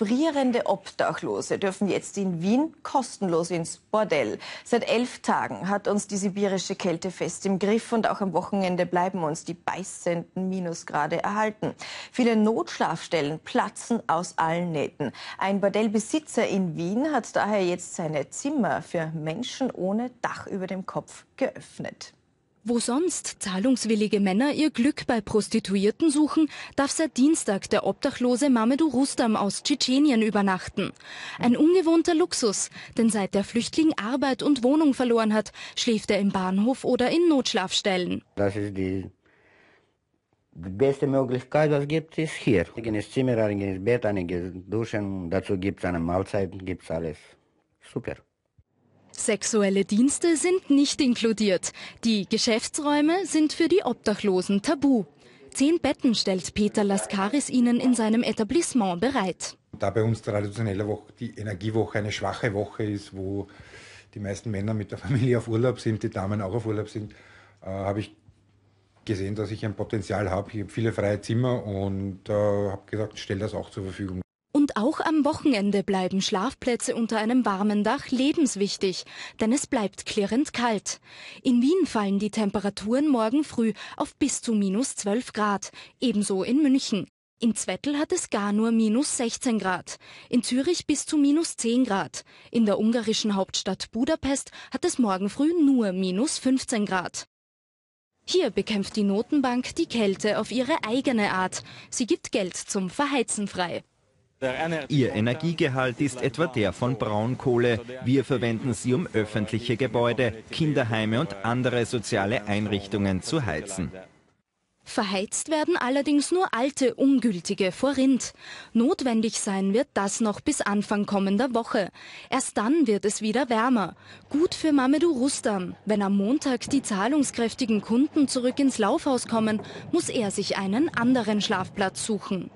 Frierende Obdachlose dürfen jetzt in Wien kostenlos ins Bordell. Seit elf Tagen hat uns die sibirische Kälte fest im Griff und auch am Wochenende bleiben uns die beißenden Minusgrade erhalten. Viele Notschlafstellen platzen aus allen Nähten. Ein Bordellbesitzer in Wien hat daher jetzt seine Zimmer für Menschen ohne Dach über dem Kopf geöffnet. Wo sonst zahlungswillige Männer ihr Glück bei Prostituierten suchen, darf seit Dienstag der obdachlose Mamedou Rustam aus Tschetschenien übernachten. Ein ungewohnter Luxus, denn seit der Flüchtling Arbeit und Wohnung verloren hat, schläft er im Bahnhof oder in Notschlafstellen. Das ist die die beste Möglichkeit, was gibt, ist hier. Eigenes Zimmer, eigenes Bett, eigenes Duschen, dazu gibt es eine Mahlzeit, gibt es alles. Super. Sexuelle Dienste sind nicht inkludiert. Die Geschäftsräume sind für die Obdachlosen tabu. Zehn Betten stellt Peter Laskaris ihnen in seinem Etablissement bereit. Da bei uns traditionelle Woche, die Energiewoche eine schwache Woche ist, wo die meisten Männer mit der Familie auf Urlaub sind, die Damen auch auf Urlaub sind, äh, habe ich gesehen, dass ich ein Potenzial habe. Ich habe viele freie Zimmer und äh, habe gesagt, stell das auch zur Verfügung auch am Wochenende bleiben Schlafplätze unter einem warmen Dach lebenswichtig, denn es bleibt klirrend kalt. In Wien fallen die Temperaturen morgen früh auf bis zu minus 12 Grad, ebenso in München. In Zwettl hat es gar nur minus 16 Grad, in Zürich bis zu minus 10 Grad, in der ungarischen Hauptstadt Budapest hat es morgen früh nur minus 15 Grad. Hier bekämpft die Notenbank die Kälte auf ihre eigene Art. Sie gibt Geld zum Verheizen frei. Ihr Energiegehalt ist etwa der von Braunkohle. Wir verwenden sie, um öffentliche Gebäude, Kinderheime und andere soziale Einrichtungen zu heizen. Verheizt werden allerdings nur alte, ungültige vor Rind. Notwendig sein wird das noch bis Anfang kommender Woche. Erst dann wird es wieder wärmer. Gut für Mamedou Rustam. Wenn am Montag die zahlungskräftigen Kunden zurück ins Laufhaus kommen, muss er sich einen anderen Schlafplatz suchen.